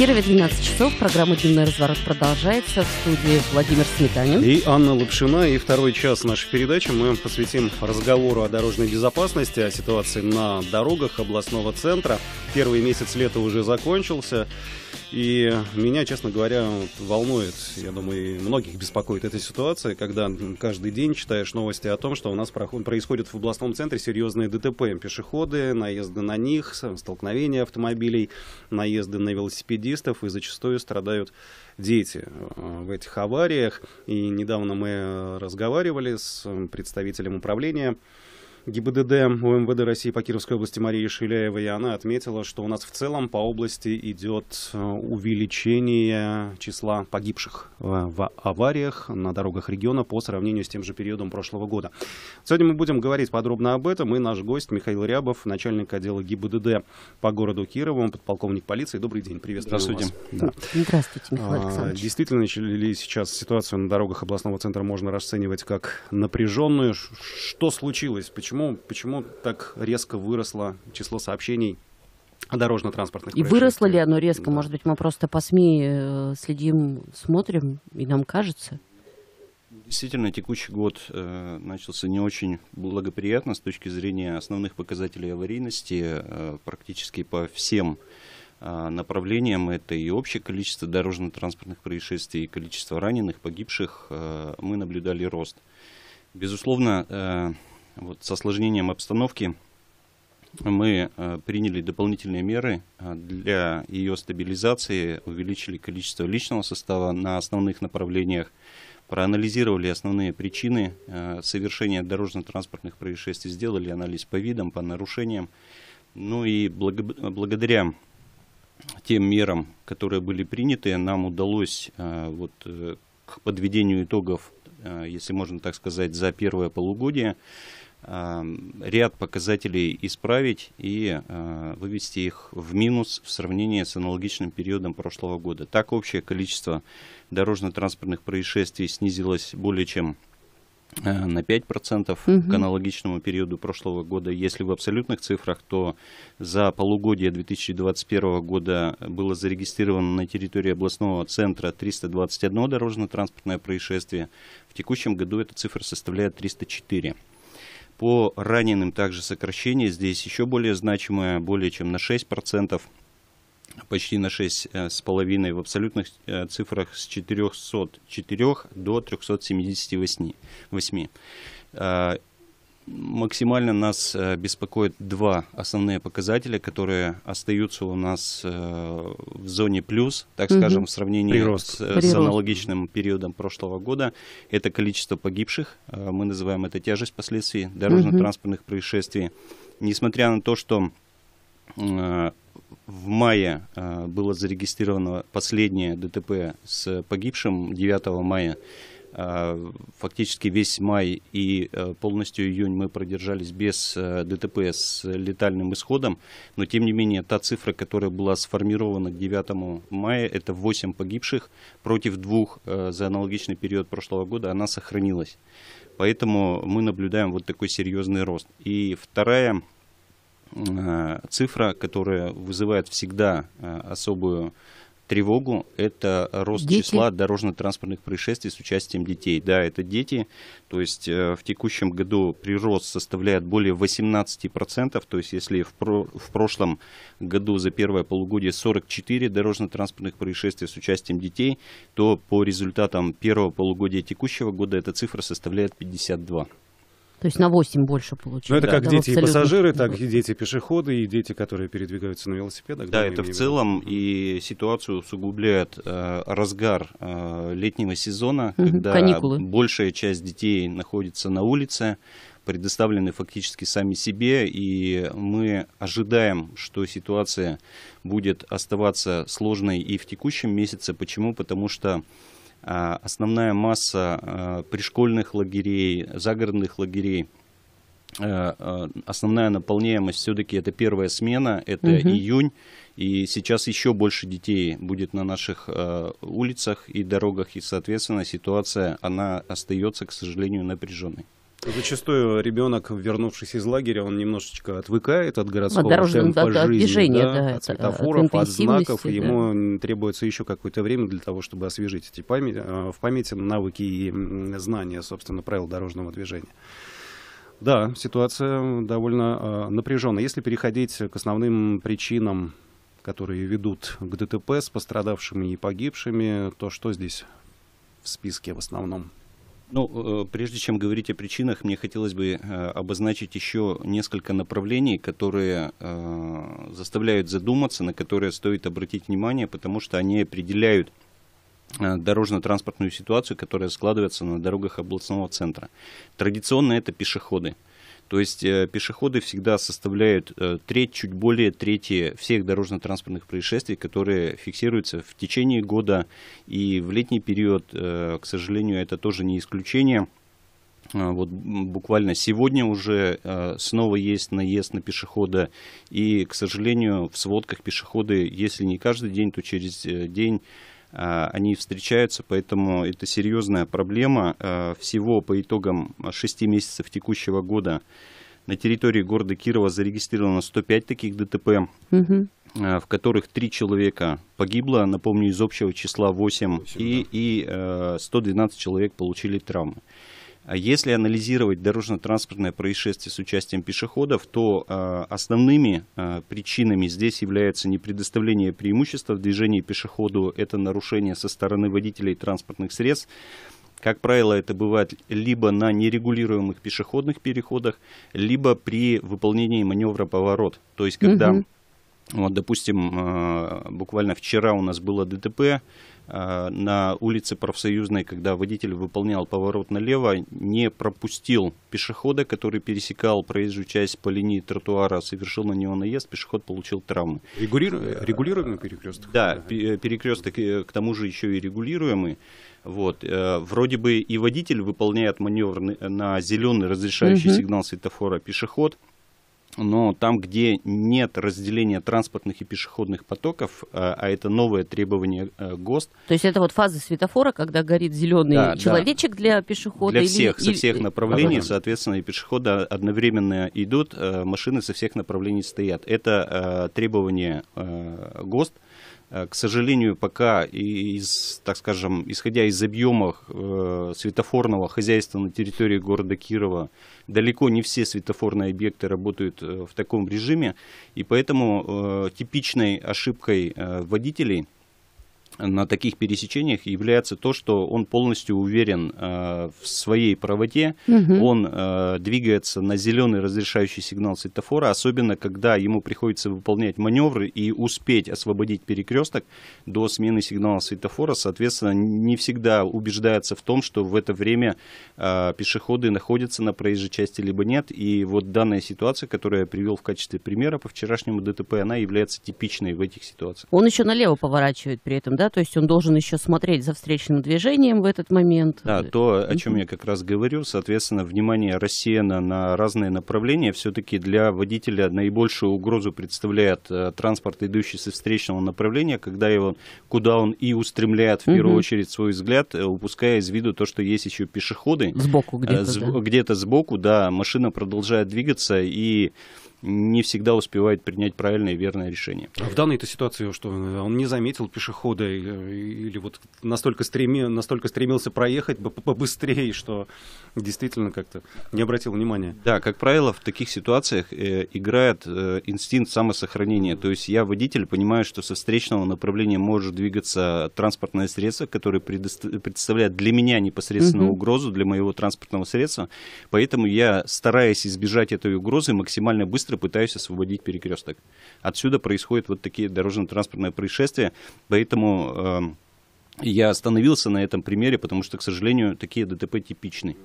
Кирове 12 часов. Программа «Дневной разворот» продолжается. В студии Владимир Сметанин. И Анна Лапшина. И второй час нашей передачи мы посвятим разговору о дорожной безопасности, о ситуации на дорогах областного центра. Первый месяц лета уже закончился. И меня, честно говоря, волнует, я думаю, и многих беспокоит эта ситуация, когда каждый день читаешь новости о том, что у нас происходит в областном центре серьезные ДТП, пешеходы, наезды на них, столкновения автомобилей, наезды на велосипедистов, и зачастую страдают дети э, в этих авариях. И недавно мы э, разговаривали с представителем управления ГИБДД УМВД России по Кировской области Марии Шиляева, и она отметила, что у нас в целом по области идет э, увеличение числа погибших э, в авариях на дорогах региона по сравнению с тем же периодом прошлого года. Сегодня мы будем говорить подробно об этом, и наш гость Михаил Рябов, начальник отдела ГИБДД по городу Кирову, подполковник полиции. Добрый день, приветствую Здравствуйте. вас. Да. Здравствуйте, Михаил а, Александрович. Действительно ли сейчас ситуацию на дорогах областного центра можно расценивать как напряженную? Что случилось? Почему почему, почему так резко выросло число сообщений о дорожно-транспортных И выросло ли оно резко? Да. Может быть, мы просто по СМИ э, следим, смотрим, и нам кажется? Действительно, текущий год э, начался не очень благоприятно с точки зрения основных показателей аварийности э, практически по всем э, направлениям. Это и общее количество дорожно-транспортных происшествий, и количество раненых, погибших. Э, мы наблюдали рост. Безусловно, э, вот, с осложнением обстановки мы э, приняли дополнительные меры э, для ее стабилизации, увеличили количество личного состава на основных направлениях, проанализировали основные причины э, совершения дорожно-транспортных происшествий, сделали анализ по видам, по нарушениям. Ну и благодаря тем мерам, которые были приняты, нам удалось вот, к подведению итогов, если можно так сказать, за первое полугодие Эм, ряд показателей исправить и э, вывести их в минус в сравнении с аналогичным периодом прошлого года. Так общее количество дорожно-транспортных происшествий снизилось более чем э, на 5% угу. к аналогичному периоду прошлого года. Если в абсолютных цифрах, то за полугодие 2021 года было зарегистрировано на территории областного центра 321 дорожно-транспортное происшествие. В текущем году эта цифра составляет 304. По раненым также сокращение здесь еще более значимое, более чем на 6%, почти на 6,5% в абсолютных э, цифрах с 404 до 378 максимально нас э, беспокоит два основные показателя, которые остаются у нас э, в зоне плюс, так угу. скажем, в сравнении Прирост. С, э, Прирост. с аналогичным периодом прошлого года. Это количество погибших, мы называем это тяжесть последствий дорожно-транспортных происшествий. Несмотря на то, что в мае было зарегистрировано последнее ДТП с погибшим 9 мая Э, фактически весь май и э, полностью июнь мы продержались без э, ДТП с летальным исходом, но тем не менее та цифра, которая была сформирована к 9 мая, это 8 погибших против двух за аналогичный период прошлого года, она сохранилась. Поэтому мы наблюдаем вот такой серьезный рост. И вторая цифра, которая вызывает всегда особую тревогу – это рост дети. числа дорожно-транспортных происшествий с участием детей. Да, это дети. То есть э, в текущем году прирост составляет более 18%. То есть если в, про в прошлом году за первое полугодие 44 дорожно-транспортных происшествий с участием детей, то по результатам первого полугодия текущего года эта цифра составляет 52. То есть на 8 больше получили. Ну, это да, как да, дети и пассажиры, так и дети пешеходы, и дети, которые передвигаются на велосипедах. Да, это в целом и ситуацию усугубляет э, разгар э, летнего сезона, угу, когда каникулы. большая часть детей находится на улице, предоставлены фактически сами себе, и мы ожидаем, что ситуация будет оставаться сложной и в текущем месяце. Почему? Потому что а, основная масса а, пришкольных лагерей, загородных лагерей, а, основная наполняемость все-таки это первая смена, это угу. июнь, и сейчас еще больше детей будет на наших улицах и дорогах, и, соответственно, ситуация, она остается, к сожалению, напряженной. Зачастую ребенок, вернувшись из лагеря, он немножечко отвыкает от городского от дорожного, темпа от, жизни, движения, да, да, от светофоров, от, от знаков. Да. Ему требуется еще какое-то время для того, чтобы освежить эти память, э, в памяти навыки и знания, собственно, правил дорожного движения. Да, ситуация довольно э, напряженная. Если переходить к основным причинам, которые ведут к ДТП с пострадавшими и погибшими, то что здесь в списке в основном? Ну, э, прежде чем говорить о причинах, мне хотелось бы э, обозначить еще несколько направлений, которые э, заставляют задуматься, на которые стоит обратить внимание, потому что они определяют дорожно-транспортную ситуацию, которая складывается на дорогах областного центра. Традиционно это пешеходы. То есть э, пешеходы всегда составляют э, треть, чуть более трети всех дорожно-транспортных происшествий, которые фиксируются в течение года. И в летний период, э, к сожалению, это тоже не исключение. Вот буквально сегодня уже снова есть наезд на пешехода. И, к сожалению, в сводках пешеходы, если не каждый день, то через день а, они встречаются, поэтому это серьезная проблема. А, всего по итогам 6 месяцев текущего года на территории города Кирова зарегистрировано 105 таких ДТП, угу. в которых 3 человека погибло, напомню, из общего числа 8, 8 и, да. и 112 э, человек получили травмы. А если анализировать дорожно-транспортное происшествие с участием пешеходов, то а, основными а, причинами здесь является не предоставление преимущества в движении пешеходу, это нарушение со стороны водителей транспортных средств. Как правило, это бывает либо на нерегулируемых пешеходных переходах, либо при выполнении маневра поворот. То есть, когда... Угу вот, допустим, э, буквально вчера у нас было ДТП э, на улице Профсоюзной, когда водитель выполнял поворот налево, не пропустил пешехода, который пересекал проезжую часть по линии тротуара, совершил на него наезд, пешеход получил травмы. Регулиру... Э, регулируемый перекресток? Да, перекресток, к тому же еще и регулируемый. Вот. Вроде бы и водитель выполняет маневр на зеленый разрешающий угу. сигнал светофора, пешеход – но там, где нет разделения транспортных и пешеходных потоков, э, а это новое требование э, ГОСТ. То есть это вот фаза светофора, когда горит зеленый да, человечек да. для пешехода? Для всех, или... со всех направлений, ага. соответственно, и пешеходы одновременно идут, э, машины со всех направлений стоят. Это требование ГОСТ, Э, к сожалению, пока из, так скажем, исходя из объемов э, светофорного хозяйства на территории города Кирова, далеко не все светофорные объекты работают э, в таком режиме, и поэтому типичной ошибкой водителей – на таких пересечениях является то, что он полностью уверен э, в своей правоте, угу. он э, двигается на зеленый разрешающий сигнал светофора, особенно когда ему приходится выполнять маневры и успеть освободить перекресток до смены сигнала светофора, соответственно, не всегда убеждается в том, что в это время э, пешеходы находятся на проезжей части либо нет, и вот данная ситуация, которую я привел в качестве примера по вчерашнему ДТП, она является типичной в этих ситуациях. Он еще налево поворачивает при этом, да? то есть он должен еще смотреть за встречным движением в этот момент. Да, э, то, о чем я как раз говорю, соответственно, внимание рассеяно на разные направления. Все-таки для водителя наибольшую угрозу представляет э, транспорт, идущий со встречного направления, когда его, куда он и устремляет в первую угу. очередь свой взгляд, э, упуская из виду то, что есть еще пешеходы. Сбоку где-то, с, да. Где-то сбоку, да, машина продолжает двигаться и не всегда успевает принять правильное и верное решение. А в данной-то ситуации, что он не заметил пешехода э, или вот настолько, стреми, настолько стремился проехать побыстрее, что действительно как-то не обратил внимания? Да, как правило, в таких ситуациях э, играет э, инстинкт самосохранения. То есть я, водитель, понимаю, что со встречного направления может двигаться транспортное средство, которое представляет для меня непосредственно угу. угрозу, для моего транспортного средства. Поэтому я, стараясь избежать этой угрозы, максимально быстро быстро пытаюсь освободить перекресток. Отсюда происходят вот такие дорожно-транспортные происшествия, поэтому эм, я остановился на этом примере, потому что, к сожалению, такие ДТП типичны.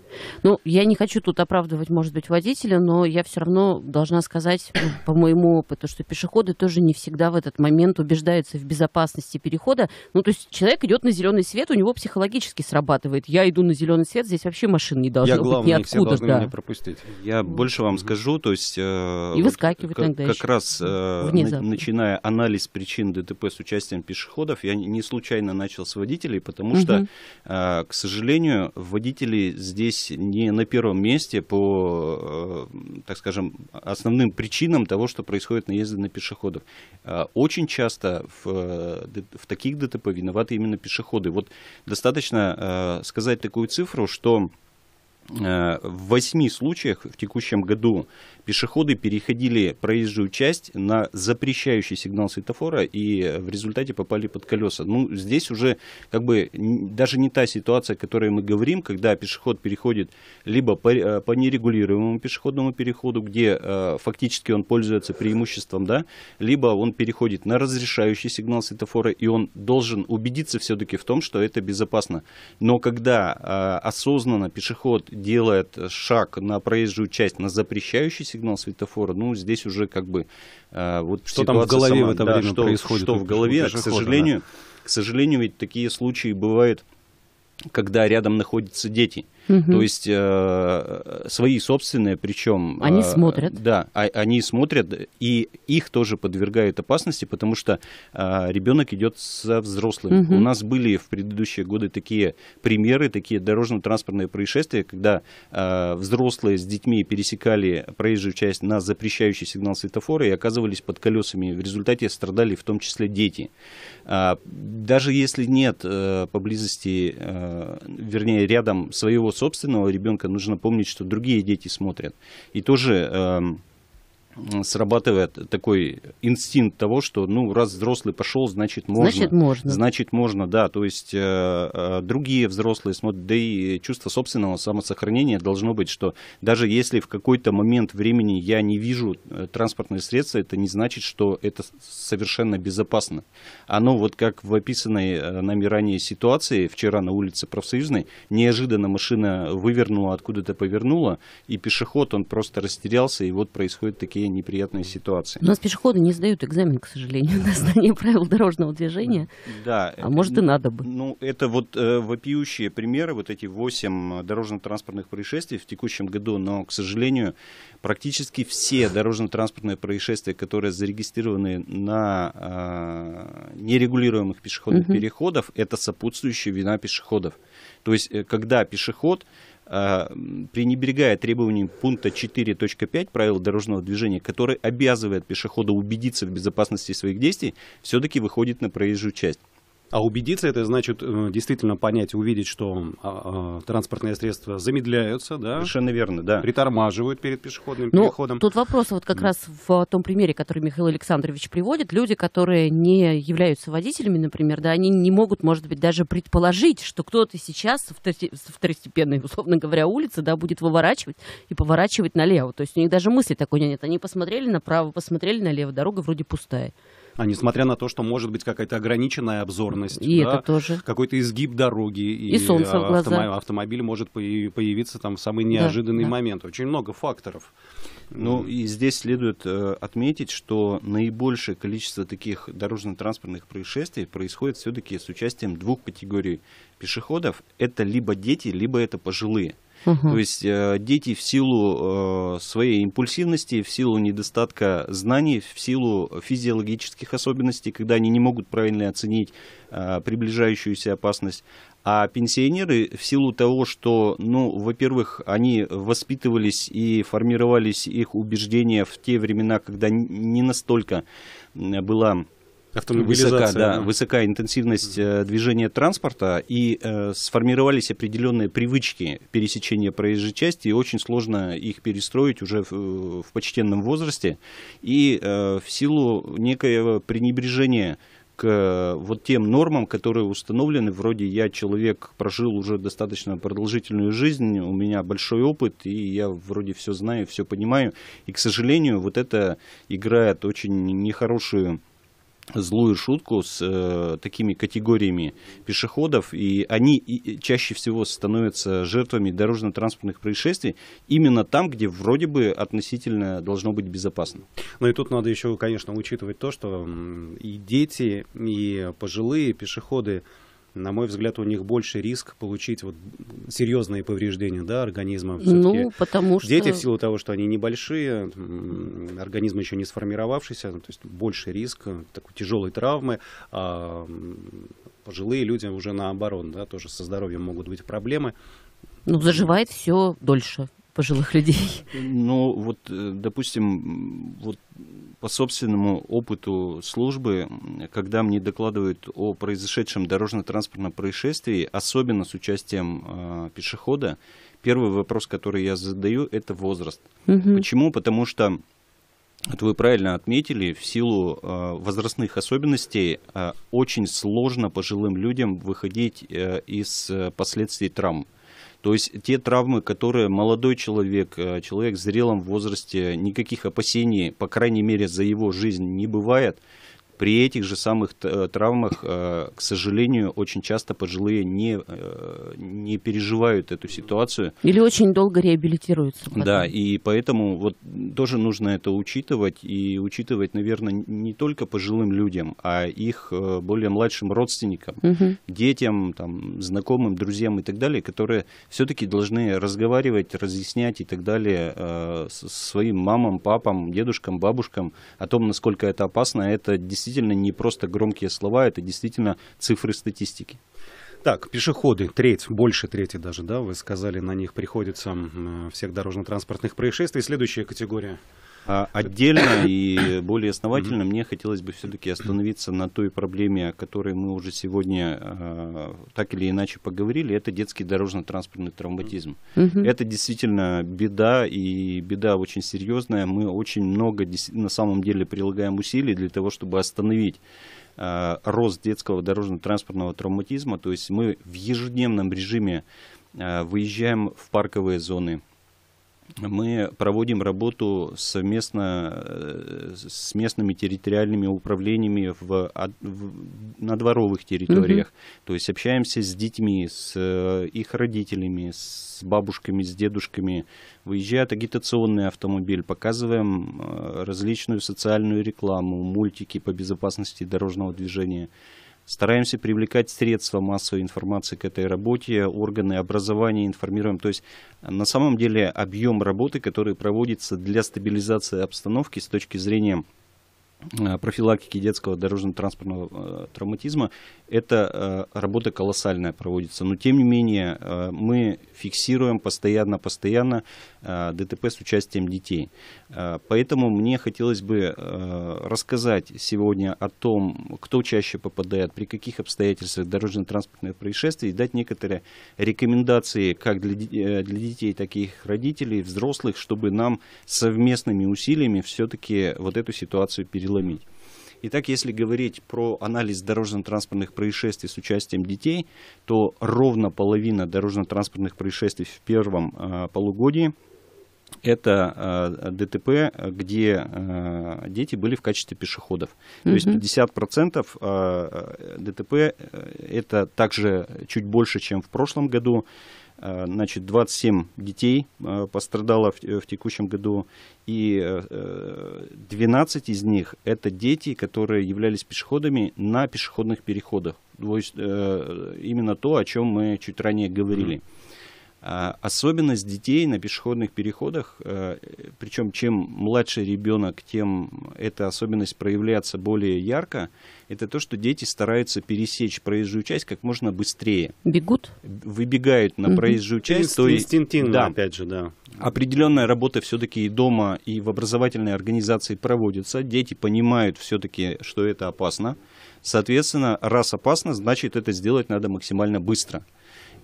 Ну, я не хочу тут оправдывать, может быть, водителя, но я все равно должна сказать, по моему опыту, что пешеходы тоже не всегда в этот момент убеждаются в безопасности перехода. Ну, то есть человек идет на зеленый свет, у него психологически срабатывает. Я иду на зеленый свет, здесь вообще машин не должно я быть главный, ниоткуда. Все должны да. меня пропустить. Я вот. больше вам скажу, то есть... Э, И вот, как, иногда Как еще. раз, э, начиная анализ причин ДТП с участием пешеходов, я не случайно начал с водителей, потому угу. что, э, к сожалению, водители здесь не на первом месте по, э, так скажем, основным причинам того, что происходит наезды на пешеходов. Э, очень часто в, в таких ДТП виноваты именно пешеходы. Вот достаточно сказать такую цифру, что в восьми случаях в текущем году Пешеходы переходили проезжую часть на запрещающий сигнал светофора и в результате попали под колеса. Ну, здесь уже как бы даже не та ситуация, о которой мы говорим, когда пешеход переходит либо по, э, по нерегулируемому пешеходному переходу, где э, фактически он пользуется преимуществом, да, либо он переходит на разрешающий сигнал светофора, и он должен убедиться все-таки в том, что это безопасно. Но когда э, осознанно пешеход делает шаг на проезжую часть на запрещающий сигнал светофора, ну, здесь уже как бы... Э, вот что там в голове сама, в это время что, происходит? Что в голове, к сожалению, да. к сожалению, ведь такие случаи бывают, когда рядом находятся дети – Угу. То есть э, э свои собственные, причем... Они э, смотрят. Да, а, они смотрят, и их тоже подвергают опасности, потому что э, ребенок идет со взрослыми. Угу. У нас были в предыдущие годы такие примеры, такие дорожно-транспортные происшествия, когда э, взрослые с детьми пересекали проезжую часть на запрещающий сигнал светофора и оказывались под колесами. В результате страдали в том числе дети. Э, даже если нет э, поблизости, э, вернее, рядом своего собственного ребенка, нужно помнить, что другие дети смотрят. И тоже эм, срабатывает такой инстинкт того, что ну раз взрослый пошел, значит можно. Значит можно. Значит можно, да. То есть э, э, другие взрослые смотрят, да и чувство собственного самосохранения должно быть, что даже если в какой-то момент времени я не вижу э, транспортные средства, это не значит, что это совершенно безопасно. Оно вот как в описанной э, нами ранее ситуации, вчера на улице Профсоюзной, неожиданно машина вывернула, откуда-то повернула, и пешеход, он просто растерялся, и вот происходит такие себе неприятные ситуации. У нас пешеходы не сдают экзамен, к сожалению, на знание правил дорожного движения. Да. А может и надо бы. Ну, это вот э, вопиющие примеры, вот эти 8 дорожно-транспортных происшествий в текущем году, но, к сожалению, практически все дорожно-транспортные происшествия, которые зарегистрированы на а, нерегулируемых пешеходных угу. переходов, это сопутствующая вина пешеходов. То есть, э, когда пешеход а, пренебрегая требованиям пункта 4.5 правил дорожного движения, который обязывает пешехода убедиться в безопасности своих действий, все-таки выходит на проезжую часть. А убедиться это значит э, действительно понять, увидеть, что а, а, транспортные средства замедляются, да? Совершенно верно, да. Притормаживают перед пешеходным ну, переходом. Тут вопрос вот как mm. раз в том примере, который Михаил Александрович приводит. Люди, которые не являются водителями, например, да, они не могут, может быть, даже предположить, что кто-то сейчас с второстепенной, условно говоря, улицы, да, будет выворачивать и поворачивать налево. То есть у них даже мысли такой нет. Они посмотрели направо, посмотрели налево, дорога вроде пустая. А несмотря на то, что может быть какая-то ограниченная обзорность. И да, это тоже. Какой-то изгиб дороги. И, и солнце в глаза. Автом... Автомобиль может появиться там в самый неожиданный да, да. момент. Очень много факторов. Ну и здесь следует э, отметить, что наибольшее количество таких дорожно-транспортных происшествий происходит все-таки с участием двух категорий пешеходов. Это либо дети, либо это пожилые. Угу. То есть э, дети в силу э, своей импульсивности, в силу недостатка знаний, в силу физиологических особенностей, когда они не могут правильно оценить э, приближающуюся опасность, а пенсионеры в силу того, что, ну, во-первых, они воспитывались и формировались их убеждения в те времена, когда не настолько была высока, да, да. высока интенсивность э, движения транспорта, и э, сформировались определенные привычки пересечения проезжей части, и очень сложно их перестроить уже в, в почтенном возрасте, и э, в силу некоего пренебрежения к э, вот тем нормам, которые установлены. Вроде я человек, прожил уже достаточно продолжительную жизнь, у меня большой опыт, и я вроде все знаю, все понимаю. И, к сожалению, вот это играет очень нехорошую злую шутку с э, такими категориями пешеходов, и они и, чаще всего становятся жертвами дорожно-транспортных происшествий именно там, где вроде бы относительно должно быть безопасно. Ну и тут надо еще, конечно, учитывать то, что и дети, и пожилые пешеходы на мой взгляд, у них больше риск получить вот серьезные повреждения да, организма. Ну, потому что... Дети, в силу того, что они небольшие, организм еще не сформировавшийся, ну, то есть больше риск э, такой тяжелой травмы, а пожилые люди уже наоборот, да, тоже со здоровьем могут быть проблемы. Ну, заживает все дольше пожилых людей? Ну, вот, э, допустим, вот по собственному опыту службы, когда мне докладывают о произошедшем дорожно-транспортном происшествии, особенно с участием э, пешехода, первый вопрос, который я задаю, это возраст. Угу. Почему? Потому что вот вы правильно отметили, в силу э, возрастных особенностей э, очень сложно пожилым людям выходить э, из э, последствий травм. То есть те травмы, которые молодой человек, э, человек в зрелом возрасте, никаких опасений, по крайней мере, за его жизнь не бывает – при этих же самых э, травмах, э, к сожалению, очень часто пожилые не, э, не переживают эту ситуацию. Или очень долго реабилитируются. Потом. Да, и поэтому вот тоже нужно это учитывать. И учитывать, наверное, не только пожилым людям, а их более младшим родственникам, угу. детям, там, знакомым, друзьям и так далее, которые все-таки должны разговаривать, разъяснять и так далее своим мамам, папам, дедушкам, бабушкам о том, насколько это опасно. Это действительно действительно не просто громкие слова, это действительно цифры статистики. Так, пешеходы, треть, больше трети даже, да, вы сказали, на них приходится всех дорожно-транспортных происшествий. Следующая категория – а отдельно и более основательно мне хотелось бы все-таки остановиться на той проблеме, о которой мы уже сегодня а, так или иначе поговорили. Это детский дорожно-транспортный травматизм. Это действительно беда, и беда очень серьезная. Мы очень много на самом деле прилагаем усилий для того, чтобы остановить а, рост детского дорожно-транспортного травматизма. То есть мы в ежедневном режиме выезжаем в парковые зоны, мы проводим работу совместно э, с местными территориальными управлениями в, в, на дворовых территориях. Угу. То есть общаемся с детьми, с э, их родителями, с бабушками, с дедушками. Выезжает агитационный автомобиль, показываем э, различную социальную рекламу, мультики по безопасности дорожного движения. Стараемся привлекать средства массовой информации к этой работе, органы образования информируем. То есть на самом деле объем работы, который проводится для стабилизации обстановки с точки зрения Э, профилактики детского дорожно-транспортного э, травматизма. Эта э, работа колоссальная проводится. Но, тем не менее, мы фиксируем постоянно-постоянно ДТП с участием детей. Поэтому мне хотелось бы рассказать сегодня о том, кто чаще попадает, при каких обстоятельствах дорожно-транспортных происшествий, и дать некоторые рекомендации как для, для детей, так и их родителей, взрослых, чтобы нам совместными усилиями все-таки вот эту ситуацию пережить переломить. Итак, если говорить про анализ дорожно-транспортных происшествий с участием детей, то ровно половина дорожно-транспортных происшествий в первом э, полугодии это э, ДТП, где э, дети были в качестве пешеходов. Mm-hmm. То есть 50% э, э, ДТП это также чуть больше, чем в прошлом году. Э, значит, 27 детей э, пострадало в, э, в текущем году, и 12 из них это дети, которые являлись пешеходами на пешеходных переходах. То есть именно то, о чем мы чуть ранее говорили. Mm -hmm. А особенность детей на пешеходных переходах, э, причем чем младше ребенок, тем эта особенность проявляется более ярко, это то, что дети стараются пересечь проезжую часть как можно быстрее. Бегут? Выбегают на угу. проезжую часть. То есть, инстинктивно, да, опять же, да. Определенная работа все-таки и дома, и в образовательной организации проводится. Дети понимают все-таки, что это опасно. Соответственно, раз опасно, значит это сделать надо максимально быстро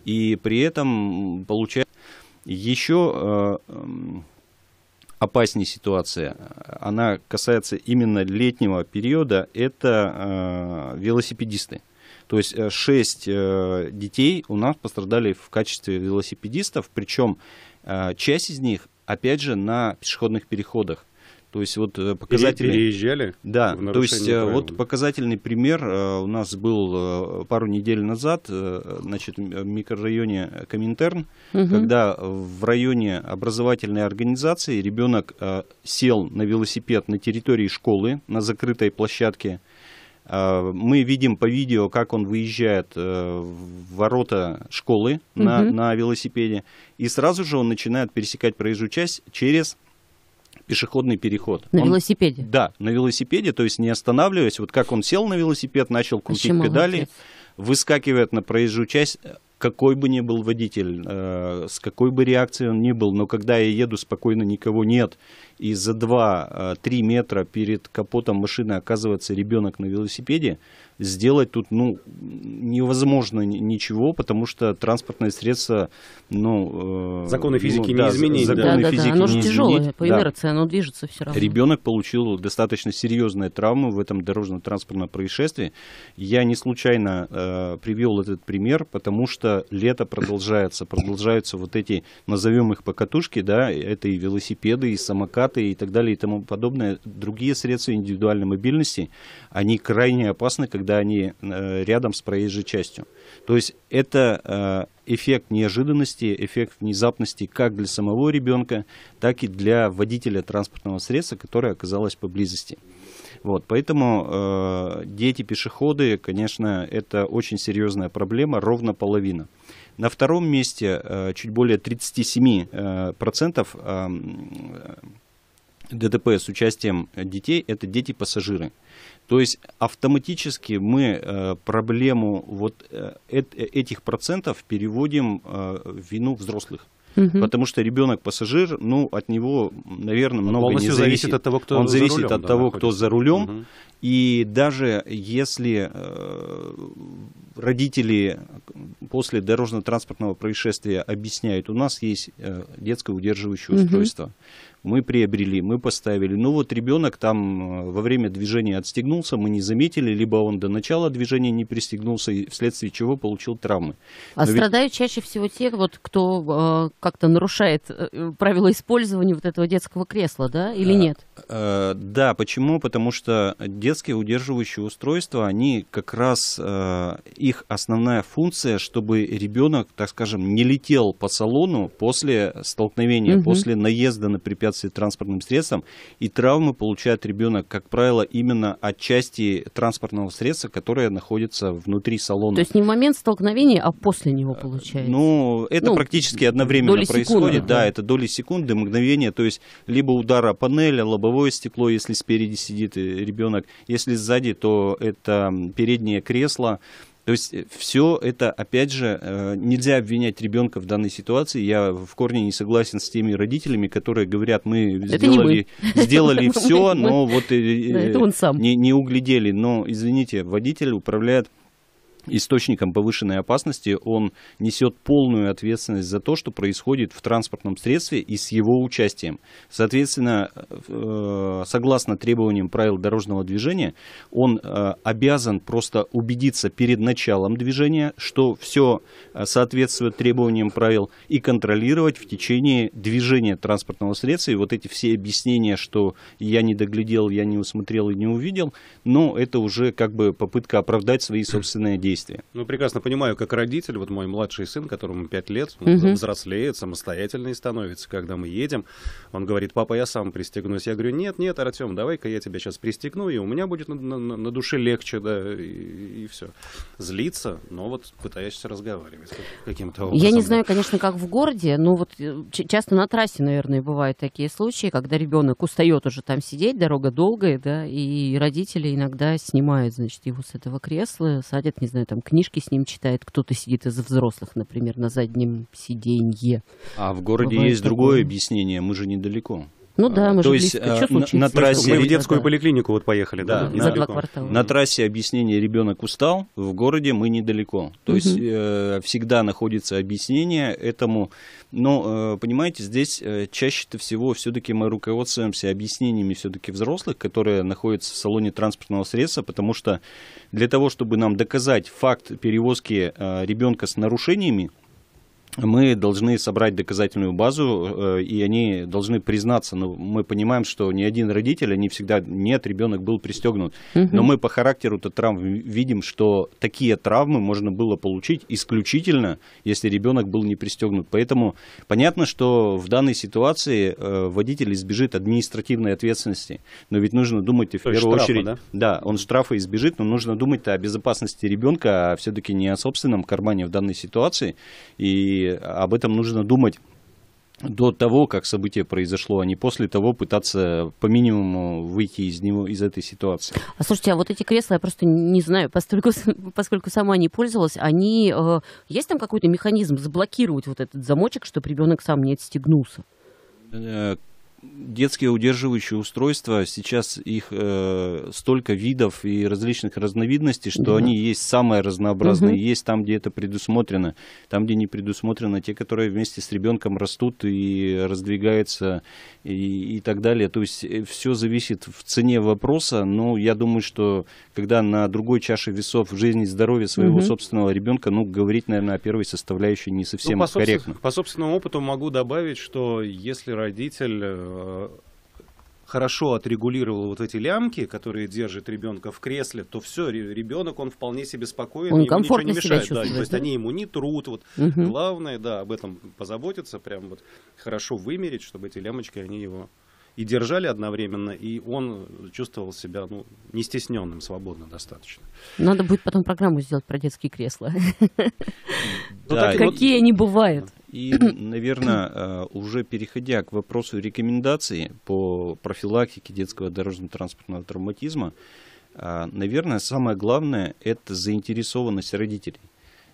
и при этом получает еще э, эм, опаснее ситуация, она касается именно летнего периода, это э, велосипедисты. То есть 6 э, детей у нас пострадали в качестве велосипедистов, причем часть из них, опять же, на пешеходных переходах. То есть вот э, показательный... Переезжали? Да, то есть э, правил. вот показательный пример э, у нас был пару недель назад, значит, в микрорайоне Коминтерн, угу. когда в районе образовательной организации ребенок сел на велосипед на территории школы, на закрытой площадке, мы видим по видео, как он выезжает в ворота школы на, угу. на велосипеде, и сразу же он начинает пересекать проезжую часть через пешеходный переход. На он, велосипеде? Да, на велосипеде, то есть не останавливаясь. Вот как он сел на велосипед, начал крутить Почему педали, молодец? выскакивает на проезжую часть, какой бы ни был водитель, э, с какой бы реакцией он ни был, но когда я еду, спокойно никого нет, и за 2-3 э, метра перед капотом машины оказывается ребенок на велосипеде, сделать тут ну, невозможно ничего, потому что транспортное средство... Ну, э, законы ну, физики ну, да, не изменить. Законы да, физики да, Оно же тяжелое, изменить, по инерции да. оно движется все равно. Ребенок получил достаточно серьезные травмы в этом дорожно-транспортном происшествии. Я не случайно э, привел этот пример, потому что лето продолжается, продолжаются вот эти, назовем их покатушки, да, это и велосипеды, и самокаты, и так далее, и тому подобное. Другие средства индивидуальной мобильности, они крайне опасны, когда когда они э, рядом с проезжей частью. То есть это э, эффект неожиданности, эффект внезапности как для самого ребенка, так и для водителя транспортного средства, которое оказалось поблизости. Вот, поэтому э, дети-пешеходы, конечно, это очень серьезная проблема, ровно половина. На втором месте э, чуть более 37% э, процентов, э, ДТП с участием детей – это дети-пассажиры. То есть автоматически мы э, проблему вот э, э, этих процентов переводим в вину взрослых. Угу. Потому что ребенок-пассажир, ну, от него, наверное, много не зависит. зависит от того, кто он зависит рулем, от да, того, находится. кто за рулем. Угу. И даже если э, родители после дорожно-транспортного происшествия объясняют, у нас есть э, детское удерживающее устройство, мы приобрели, мы поставили, но ну вот ребенок там э, во время движения отстегнулся, мы не заметили, либо он до начала движения не пристегнулся, вследствие чего получил травмы. А Но страдают ведь... чаще всего те, вот, кто э, как-то нарушает правила использования вот этого детского кресла, да, или а, нет? Э, да, почему? Потому что детское детские удерживающие устройства, они как раз, э, их основная функция, чтобы ребенок, так скажем, не летел по салону после столкновения, угу. после наезда на препятствие транспортным средством, и травмы получает ребенок, как правило, именно от части транспортного средства, которое находится внутри салона. То есть не в момент столкновения, а после него э, получается? Ну, это ну, практически одновременно доли происходит, секунды, да, да, это доли секунды, мгновения, то есть либо удара панели, лобовое стекло, если спереди сидит э, ребенок, если сзади, то это переднее кресло. То есть э, все это, опять же, э, нельзя обвинять ребенка в данной ситуации. Я в корне не согласен с теми родителями, которые говорят, мы сделали, сделали все, но вот э, не, не углядели. Но, извините, водитель управляет источником повышенной опасности, он несет полную ответственность за то, что происходит в транспортном средстве и с его участием. Соответственно, э, согласно требованиям правил дорожного движения, он э, обязан просто убедиться перед началом движения, что все э, соответствует требованиям правил, и контролировать в течение движения транспортного средства. И вот эти все объяснения, что я не доглядел, я не усмотрел и не увидел, но это уже как бы попытка оправдать свои собственные действия действия. Ну, прекрасно понимаю, как родитель, вот мой младший сын, которому 5 лет, он угу. взрослеет, самостоятельный становится, когда мы едем, он говорит, папа, я сам пристегнусь. Я говорю, нет, нет, Артем, давай-ка я тебя сейчас пристегну, и у меня будет на, на, на душе легче, да, и, и все. Злиться, но вот пытаешься разговаривать каким-то образом. Я не знаю, конечно, как в городе, но вот э, часто на трассе, наверное, бывают такие случаи, когда ребенок устает уже там сидеть, дорога долгая, да, и родители иногда снимают, значит, его с этого кресла, садят, не знаю, знаю, там книжки с ним читает, кто-то сидит из взрослых, например, на заднем сиденье. А в городе Бывает есть такое. другое объяснение, мы же недалеко. Ну да, мы То же есть близко. Э, что на, на трассе... Мы в детскую да. поликлинику вот поехали. Да, да на, за два квартала. На трассе объяснение «ребенок устал», в городе мы недалеко. То угу. есть э, всегда находится объяснение этому. Но, э, понимаете, здесь э, чаще-то всего все-таки мы руководствуемся объяснениями все-таки взрослых, которые находятся в салоне транспортного средства, потому что для того, чтобы нам доказать факт перевозки э, ребенка с нарушениями, мы должны собрать доказательную базу, э, и они должны признаться, но мы понимаем, что ни один родитель, они всегда, нет, ребенок был пристегнут. Но мы по характеру-то травм видим, что такие травмы можно было получить исключительно, если ребенок был не пристегнут. Поэтому понятно, что в данной ситуации э, водитель избежит административной ответственности, но ведь нужно думать в То первую штрафа, очередь... Да? да, он штрафы избежит, но нужно думать о безопасности ребенка, а все-таки не о собственном кармане в данной ситуации. И об этом нужно думать до того, как событие произошло, а не после того пытаться по минимуму выйти из него, из этой ситуации. А слушайте, а вот эти кресла я просто не знаю, поскольку, поскольку сама не пользовалась, они э, есть там какой-то механизм заблокировать вот этот замочек, чтобы ребенок сам не отстегнулся? Э, детские удерживающие устройства, сейчас их э, столько видов и различных разновидностей, что mm они есть самые разнообразные. mm Есть там, где это предусмотрено, там, где не предусмотрено, те, которые вместе с ребенком растут и раздвигаются и, и так далее. То есть э, все зависит в цене вопроса, но я думаю, что когда на другой чаше весов в жизни и здоровье своего mm собственного ребенка, ну, говорить, наверное, о первой составляющей не совсем ну, по корректно. по собственному опыту могу добавить, что если родитель э, Э, хорошо отрегулировал вот эти лямки, которые держит ребенка в кресле, то все, ребенок, он вполне себе спокоен, он ему комфортно ничего не мешает. Себя да, да, то есть они ему не трут. Вот. Угу. Главное, да, об этом позаботиться, прям вот хорошо вымерить, чтобы эти лямочки, они его и держали одновременно, и он чувствовал себя ну, не стесненным, свободно достаточно. Надо будет потом программу сделать про детские кресла. Какие они бывают. И, наверное, а, уже переходя к вопросу рекомендаций по профилактике детского дорожно-транспортного травматизма, а, наверное, самое главное – это заинтересованность родителей.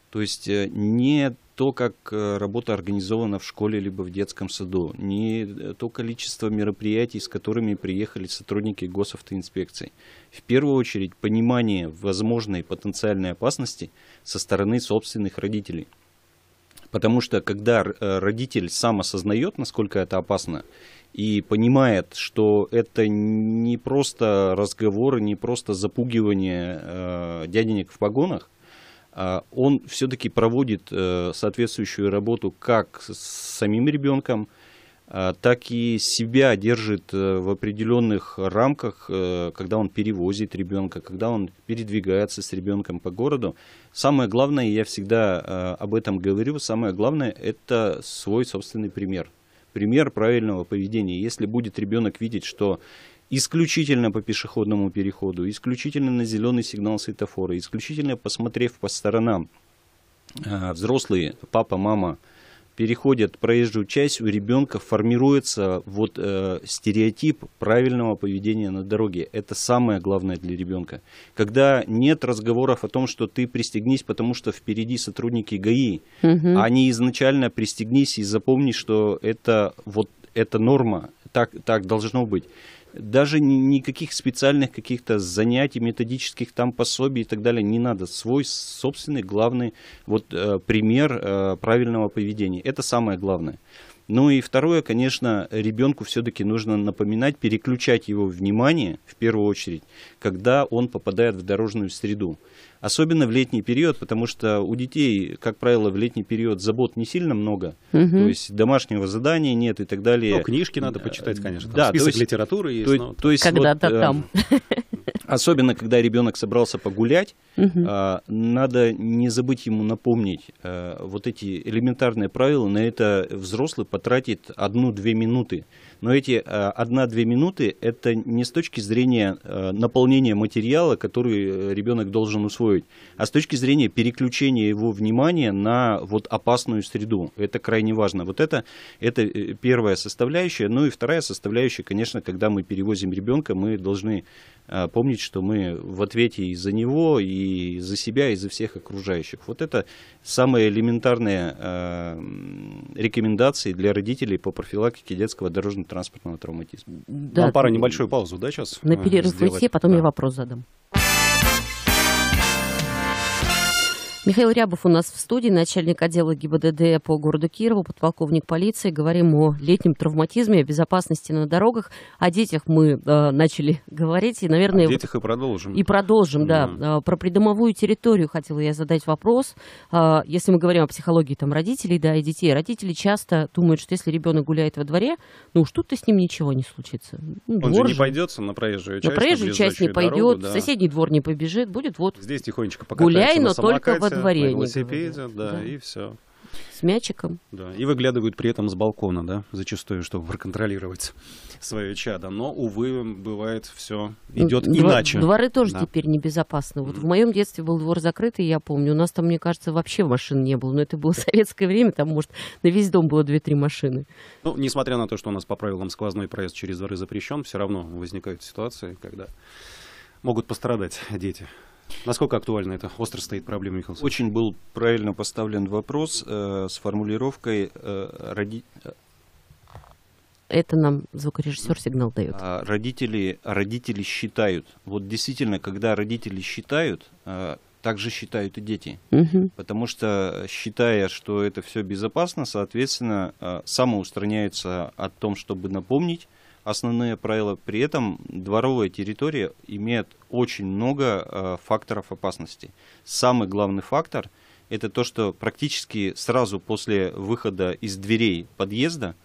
То есть э, не то, как э, работа организована в школе либо в детском саду, не э, то количество мероприятий, с которыми приехали сотрудники госавтоинспекции. В первую очередь понимание возможной потенциальной опасности со стороны собственных родителей – Потому что когда э, родитель сам осознает, насколько это опасно, и понимает, что это не просто разговоры, не просто запугивание э, дяденек в погонах, э, он все-таки проводит э, соответствующую работу как с самим ребенком, а, так и себя держит э, в определенных рамках, э, когда он перевозит ребенка, когда он передвигается с ребенком по городу. Самое главное, я всегда э, об этом говорю, самое главное – это свой собственный пример. Пример правильного поведения. Если будет ребенок видеть, что исключительно по пешеходному переходу, исключительно на зеленый сигнал светофора, исключительно посмотрев по сторонам, взрослые, папа, мама – переходят проезжую часть, у ребенка формируется вот э, стереотип правильного поведения на дороге. Это самое главное для ребенка. Когда нет разговоров о том, что ты пристегнись, потому что впереди сотрудники ГАИ, угу. не изначально пристегнись и запомни, что это вот это норма, так, так должно быть. Даже никаких специальных каких-то занятий, методических там пособий и так далее не надо. Свой собственный главный вот, э, пример э, правильного поведения. Это самое главное. Ну и второе, конечно, ребенку все-таки нужно напоминать, переключать его внимание, в первую очередь, когда он попадает в дорожную среду особенно в летний период, потому что у детей, как правило, в летний период забот не сильно много, угу. то есть домашнего задания нет и так далее. Ну, книжки надо почитать, э, конечно, там да, список то есть, литературы есть. То, но... то есть Когда-то вот, э, там. Особенно, когда ребенок собрался погулять, угу. надо не забыть ему напомнить э, вот эти элементарные правила. На это взрослый потратит одну-две минуты но эти э, одна-две минуты это не с точки зрения э, наполнения материала, который э, ребенок должен усвоить, а с точки зрения переключения его внимания на вот опасную среду. Это крайне важно. Вот это, это первая составляющая. Ну и вторая составляющая, конечно, когда мы перевозим ребенка, мы должны помнить, что мы в ответе и за него, и за себя, и за всех окружающих. Вот это самые элементарные рекомендации для родителей по профилактике детского дорожного транспортного травматизма. Да, Нам пора небольшую паузу, да, сейчас? На э, перерыв сделать? потом да. я вопрос задам. Михаил Рябов у нас в студии, начальник отдела ГИБДД по городу Кирову, подполковник полиции. Говорим о летнем травматизме, о безопасности на дорогах. О детях мы э, начали говорить. И, наверное, о детях вот, и продолжим. И продолжим, да. да. Э, про придомовую территорию хотела я задать вопрос. Э, если мы говорим о психологии там, родителей да, и детей, родители часто думают, что если ребенок гуляет во дворе, ну уж тут-то с ним ничего не случится. Ну, Он же не пойдет на проезжую часть. На проезжую часть не пойдет, дорогу, да. в соседний двор не побежит, будет вот. Здесь тихонечко покатается Гуляй, но только во варенье. На велосипеде, да, да, и все. С мячиком. Да, и выглядывают при этом с балкона, да, зачастую, чтобы проконтролировать свое чадо. Но, увы, бывает все ну, идет Двор, иначе. Дворы тоже да. теперь небезопасны. Вот mm. в моем детстве был двор закрытый, я помню. У нас там, мне кажется, вообще машин не было. Но это было советское время, там, может, на весь дом было 2-3 машины. Ну, несмотря на то, что у нас по правилам сквозной проезд через дворы запрещен, все равно возникают ситуации, когда могут пострадать дети Насколько актуальна эта Остро стоит проблема, Михаил Очень был правильно поставлен вопрос э, с формулировкой э, роди... Это нам звукорежиссер сигнал дает. А родители, родители считают. Вот действительно, когда родители считают, э, так же считают и дети. Угу. Потому что, считая, что это все безопасно, соответственно, э, самоустраняются от том, чтобы напомнить, основные правила. При этом дворовая территория имеет очень много э, факторов опасности. Самый главный фактор – это то, что практически сразу после выхода из дверей подъезда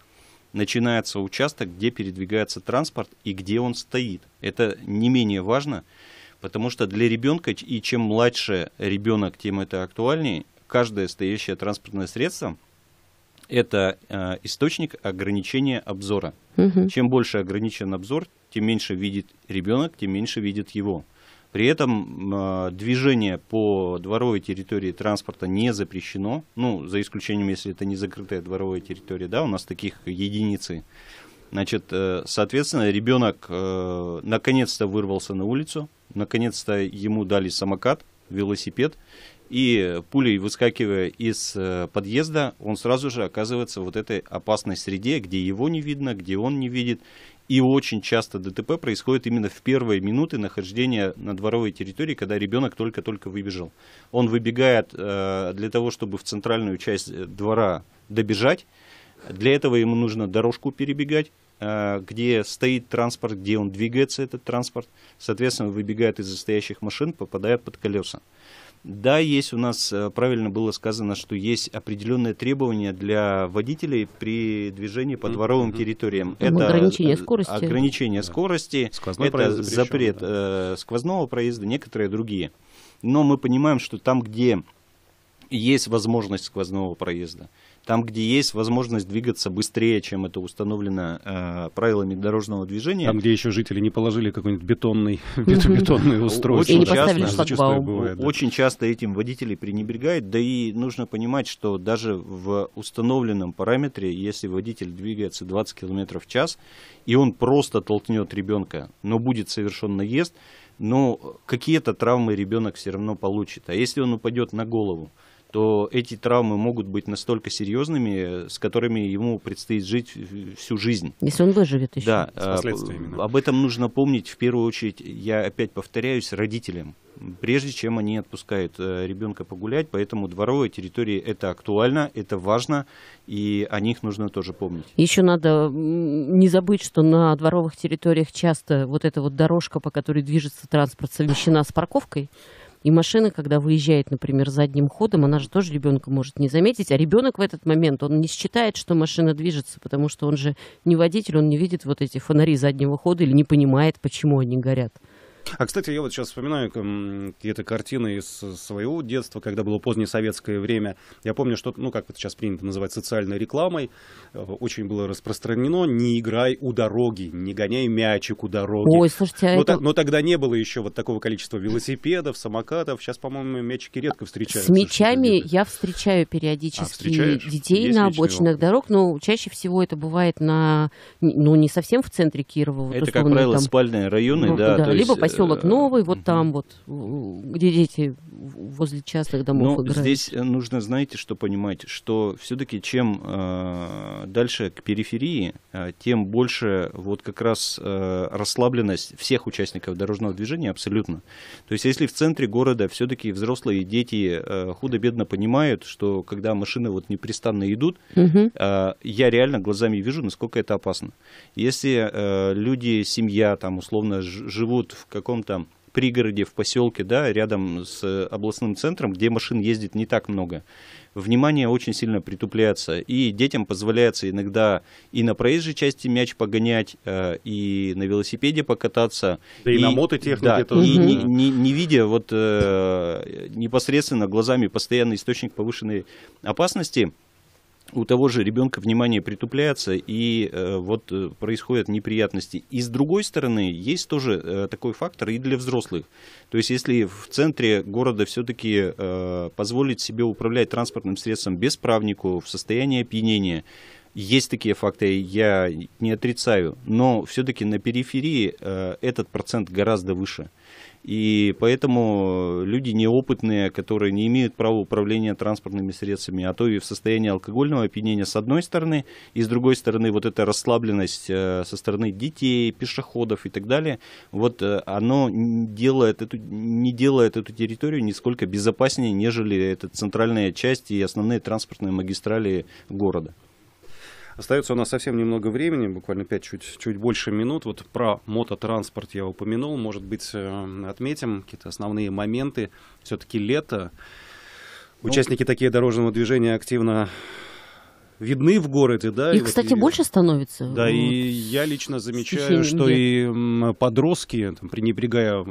начинается участок, где передвигается транспорт и где он стоит. Это не менее важно, потому что для ребенка, и чем младше ребенок, тем это актуальнее, каждое стоящее транспортное средство – это э, источник ограничения обзора. Угу. Чем больше ограничен обзор, тем меньше видит ребенок, тем меньше видит его. При этом э, движение по дворовой территории транспорта не запрещено, ну, за исключением, если это не закрытая дворовая территория, да, у нас таких единицы. Значит, э, соответственно, ребенок наконец-то вырвался на улицу, наконец-то ему дали самокат, велосипед, и пулей выскакивая из э, подъезда, он сразу же оказывается в вот этой опасной среде, где его не видно, где он не видит. И очень часто ДТП происходит именно в первые минуты нахождения на дворовой территории, когда ребенок только-только выбежал. Он выбегает э, для того, чтобы в центральную часть э, двора добежать. Для этого ему нужно дорожку перебегать э, где стоит транспорт, где он двигается, этот транспорт, соответственно, выбегает из застоящих машин, попадает под колеса. Да, есть у нас, э, правильно было сказано, что есть определенные требования для водителей при движении по дворовым mm-hmm. территориям. Там это ограничение скорости. Ограничение скорости, Сквозной это запрет да. Э, сквозного проезда, некоторые другие. Но мы понимаем, что там, где есть возможность сквозного проезда, там, где есть возможность двигаться быстрее, чем это установлено э, правилами дорожного движения. Там, где еще жители не положили какой-нибудь бетонный, бетонный устройство. Очень часто, очень часто этим водители пренебрегают, да и нужно понимать, что даже в установленном параметре, если водитель двигается 20 км в час, и он просто толкнет ребенка, но будет совершен наезд, но какие-то травмы ребенок все равно получит. А если он упадет на голову, то эти травмы могут быть настолько серьезными, с которыми ему предстоит жить всю жизнь. Если он выживет еще. Да, а, об этом нужно помнить в первую очередь, я опять повторяюсь, родителям прежде чем они отпускают э, ребенка погулять. Поэтому дворовые территории это актуально, это важно, и о них нужно тоже помнить. Еще надо не забыть, что на дворовых территориях часто вот эта вот дорожка, по которой движется транспорт, совмещена с парковкой. И машина, когда выезжает, например, задним ходом, она же тоже ребенка может не заметить, а ребенок в этот момент, он не считает, что машина движется, потому что он же не водитель, он не видит вот эти фонари заднего хода или не понимает, почему они горят. А, кстати, я вот сейчас вспоминаю эм, какие-то картины из своего детства, когда было позднее советское время. Я помню, что, ну, как это сейчас принято называть, социальной рекламой. Э, очень было распространено «не играй у дороги», «не гоняй мячик у дороги». Ой, слушайте, а но, это... но тогда не было еще вот такого количества велосипедов, самокатов. Сейчас, по-моему, мячики редко встречаются. С мячами я встречаю периодически а, детей Есть на обочинах дорог, но чаще всего это бывает на, ну, не совсем в центре Кирова. Вот это, условно, как правило, там... спальные районы, ну, да. да либо есть, э, поселок э, Новый, вот там вот, где дети возле частных домов Но ну, играют. Здесь нужно, знаете, что понимать, что все-таки чем э, дальше к периферии, э, тем больше вот как раз э, расслабленность всех участников дорожного движения абсолютно. То есть если в центре города все-таки взрослые дети э, худо-бедно понимают, что когда машины вот непрестанно идут, угу. э, я реально глазами вижу, насколько это опасно. Если э, люди, семья там условно живут в как каком-то пригороде, в поселке, да, рядом с э, областным центром, где машин ездит не так много. Внимание очень сильно притупляется, и детям позволяется иногда и на проезжей части мяч погонять, э, и на велосипеде покататься. Да и, и на мототехнике да, тоже. И не, не, не видя вот э, непосредственно глазами постоянный источник повышенной опасности, у того же ребенка внимание притупляется, и э, вот э, происходят неприятности. И с другой стороны, есть тоже э, такой фактор и для взрослых. То есть, если в центре города все-таки э, позволить себе управлять транспортным средством без правнику, в состоянии опьянения, есть такие факты, я не отрицаю, но все-таки на периферии э, этот процент гораздо выше. И поэтому люди неопытные, которые не имеют права управления транспортными средствами, а то и в состоянии алкогольного опьянения с одной стороны, и с другой стороны вот эта расслабленность э, со стороны детей, пешеходов и так далее, вот э, оно делает эту, не делает эту территорию нисколько безопаснее, нежели эта центральная часть и основные транспортные магистрали города. Остается у нас совсем немного времени, буквально 5, чуть, чуть больше минут. Вот про мототранспорт я упомянул. Может быть, э, отметим какие-то основные моменты. Все-таки лето. Ну, Участники такие дорожного движения активно видны в городе, да. Их, и кстати, и, больше становится. Да, вот, и я лично замечаю, что недели. и подростки, там, пренебрегая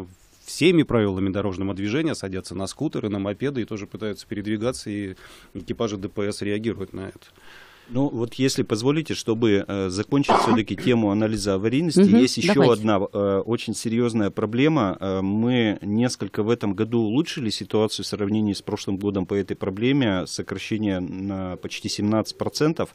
всеми правилами дорожного движения, садятся на скутеры, на мопеды и тоже пытаются передвигаться, и экипажи ДПС реагируют на это. Ну, вот если позволите, чтобы э, закончить все-таки тему анализа аварийности, угу, есть еще давайте. одна э, очень серьезная проблема. Э, мы несколько в этом году улучшили ситуацию в сравнении с прошлым годом по этой проблеме, сокращение на почти 17%,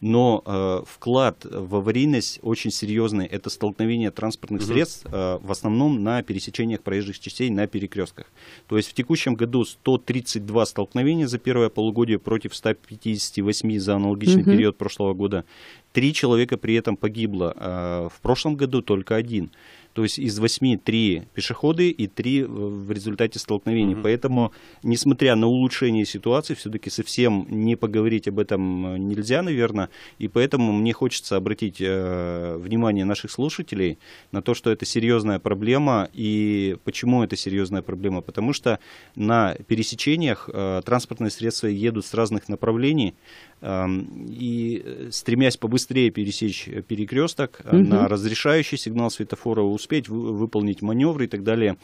но э, вклад в аварийность очень серьезный. Это столкновение транспортных угу. средств э, в основном на пересечениях проезжих частей, на перекрестках. То есть в текущем году 132 столкновения за первое полугодие против 158 за аналогичные аналогичный угу. период прошлого года. Три человека при этом погибло. А, в прошлом году только один. То есть из восьми три пешеходы и три в результате столкновений. Угу. Поэтому, несмотря на улучшение ситуации, все-таки совсем не поговорить об этом э, нельзя, наверное. И поэтому мне хочется обратить э, внимание наших слушателей на то, что это серьезная проблема. И почему это серьезная проблема? Потому что на пересечениях э, транспортные средства едут с разных направлений. Эм, и э, стремясь побыстрее пересечь э, перекресток угу. на разрешающий сигнал светофора у успеть выполнить маневры и так далее.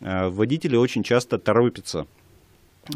Э, водители очень часто торопятся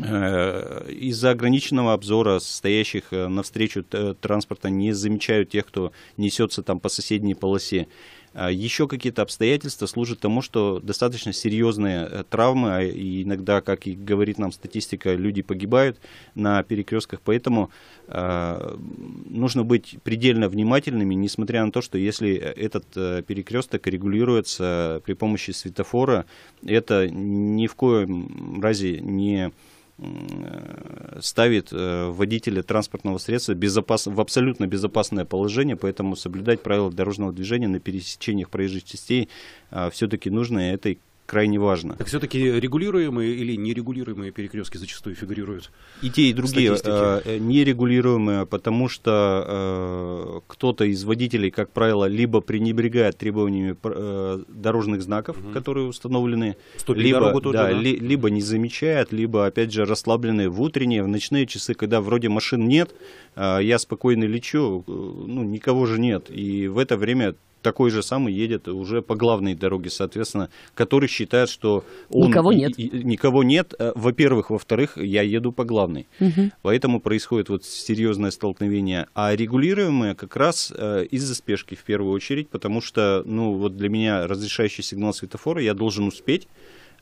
э, из-за ограниченного обзора стоящих э, навстречу транспорта не замечают тех, кто несется там по соседней полосе. А, Еще какие-то обстоятельства служат тому, что достаточно серьезные э, травмы, а и иногда, как и говорит нам статистика, люди погибают на перекрестках, поэтому а, нужно быть предельно внимательными, несмотря на то, что если э, этот э, перекресток регулируется при помощи светофора, это ни в коем разе не Э, ставит э, водителя транспортного средства безопас... в абсолютно безопасное положение, поэтому соблюдать правила дорожного движения на пересечениях проезжих частей а, все-таки нужно, и этой крайне важно. Так все-таки регулируемые или нерегулируемые перекрестки зачастую фигурируют? И те, и другие а, э, нерегулируемые, потому что э, кто-то из водителей, как правило, либо пренебрегает требованиями э, дорожных знаков, угу. которые установлены, либо, тоже, да, да? Ли, либо не замечает, либо, опять же, расслаблены в утренние, в ночные часы, когда вроде машин нет, э, я спокойно лечу, э, ну, никого же нет. И в это время такой же самый едет уже по главной дороге, соответственно, который считает, что он... Никого нет. никого нет, э, во-первых. Во-вторых, я еду по главной. Угу. Поэтому происходит вот серьезное столкновение. А регулируемое как раз э, из-за спешки в первую очередь, потому что, ну, вот для меня разрешающий сигнал светофора, я должен успеть,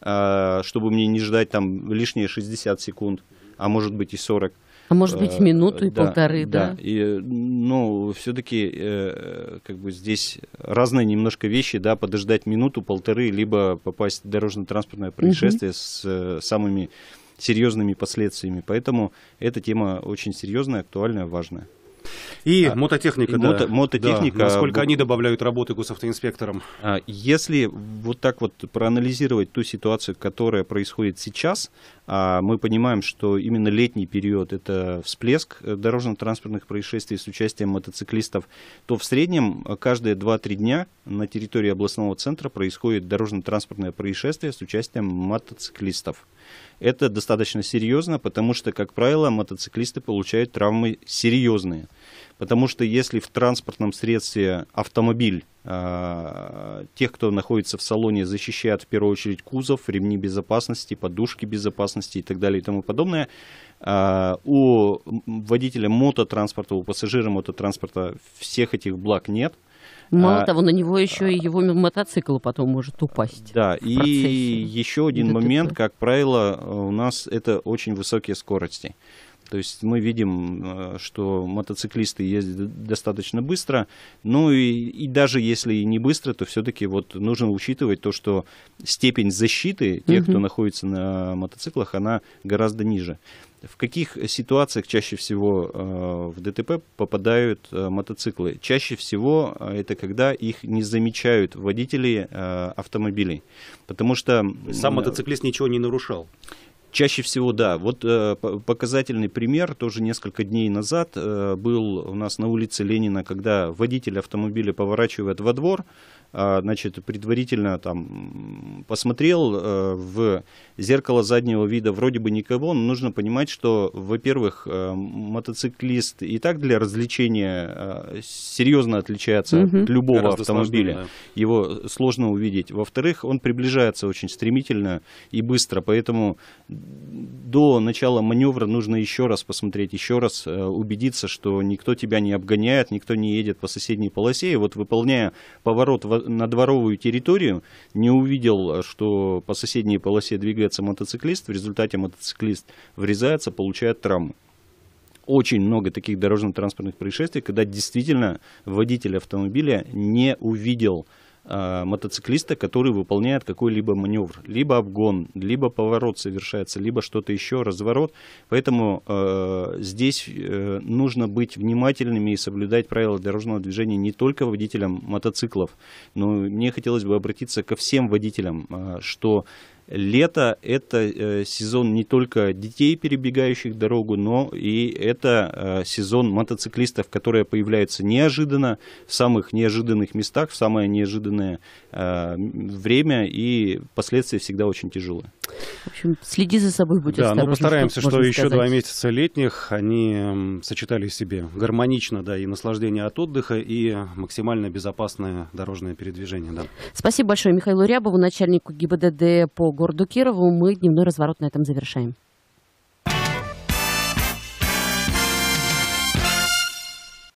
э, чтобы мне не ждать там лишние 60 секунд, а может быть и 40 а может быть, э, минуту и да, полторы, да. да. И, ну, все-таки э, как бы здесь разные немножко вещи, да, подождать минуту, полторы, либо попасть в дорожно-транспортное происшествие угу. с э, самыми серьезными последствиями. Поэтому эта тема очень серьезная, актуальная, важная. И а, мототехника, и да. мототехника. Да. Насколько они добавляют работы госавтоинспекторам? А, если вот так вот проанализировать ту ситуацию, которая происходит сейчас, а мы понимаем, что именно летний период – это всплеск э, дорожно-транспортных происшествий с участием мотоциклистов, то в среднем э, каждые 2-3 дня на территории областного центра происходит дорожно-транспортное происшествие с участием мотоциклистов. Это достаточно серьезно, потому что, как правило, мотоциклисты получают травмы серьезные. Потому что если в транспортном средстве автомобиль, а, тех, кто находится в салоне, защищает в первую очередь кузов, ремни безопасности, подушки безопасности и так далее и тому подобное, а, у водителя мототранспорта, у пассажира мототранспорта всех этих благ нет. Мало а, того, на него еще а, и его мотоцикл потом может упасть. Да, и еще один ДТП. момент, как правило, у нас это очень высокие скорости. То есть мы видим, э, что мотоциклисты ездят достаточно быстро, ну и, и даже если и не быстро, то все-таки вот нужно учитывать то, что степень защиты тех, угу. кто находится на мотоциклах, она гораздо ниже. В каких ситуациях чаще всего э, в ДТП попадают э, мотоциклы? Чаще всего это когда их не замечают водители автомобилей, потому что сам мотоциклист ничего не нарушал. Чаще всего, да. Вот э, показательный пример, тоже несколько дней назад э, был у нас на улице Ленина, когда водитель автомобиля поворачивает во двор, а, значит, предварительно там посмотрел э, в зеркало заднего вида, вроде бы никого, но нужно понимать, что, во-первых, э, мотоциклист и так для развлечения э, серьезно отличается угу. от любого Гораздо автомобиля. Сложнее, да. Его сложно увидеть. Во-вторых, он приближается очень стремительно и быстро, поэтому до начала маневра нужно еще раз посмотреть, еще раз убедиться, что никто тебя не обгоняет, никто не едет по соседней полосе. И вот выполняя поворот на дворовую территорию, не увидел, что по соседней полосе двигается мотоциклист, в результате мотоциклист врезается, получает травму очень много таких дорожно-транспортных происшествий, когда действительно водитель автомобиля не увидел Э, мотоциклиста, который выполняет какой-либо маневр. Либо обгон, либо поворот совершается, либо что-то еще, разворот. Поэтому э, здесь э, нужно быть внимательными и соблюдать правила дорожного движения не только водителям мотоциклов, но мне хотелось бы обратиться ко всем водителям, э, что лето – это э, сезон не только детей, перебегающих дорогу, но и это э, сезон мотоциклистов, которые появляются неожиданно, в самых неожиданных местах, в самое неожиданное э, время, и последствия всегда очень тяжелые. В общем, следи за собой, будь Да, мы ну, постараемся, что, что еще два месяца летних, они сочетали в себе гармонично, да, и наслаждение от отдыха, и максимально безопасное дорожное передвижение, да. Спасибо большое Михаилу Рябову, начальнику ГИБДД по городу Кирову. Мы дневной разворот на этом завершаем.